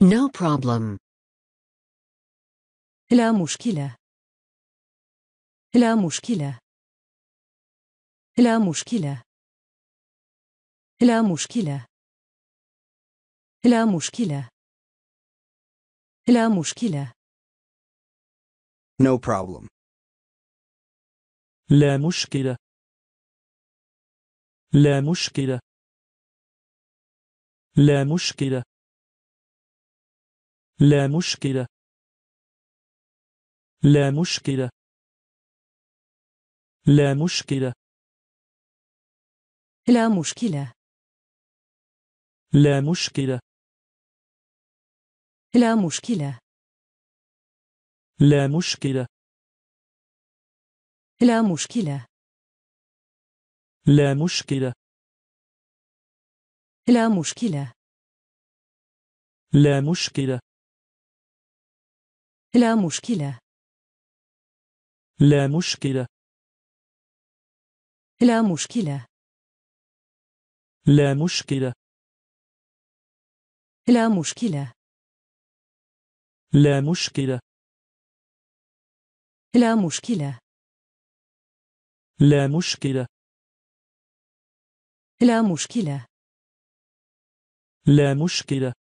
No problem. لا مشكلة. لا مشكلة. لا مشكلة. لا مشكلة. لا مشكلة. لا مشكلة. No problem. لا مشكلة. لا مشكلة. لا مشكلة. لا مشكلة لا مشكلة لا مشكلة لا مشكلة لا مشكلة لا مشكلة لا مشكلة لا مشكلة لا مشكلة لا مشكلة لا مشكلة لا مشكلة لا مشكلة لا مشكلة لا مشكلة لا مشكلة لا مشكلة لا مشكلة لا مشكلة لا مشكلة لا مشكلة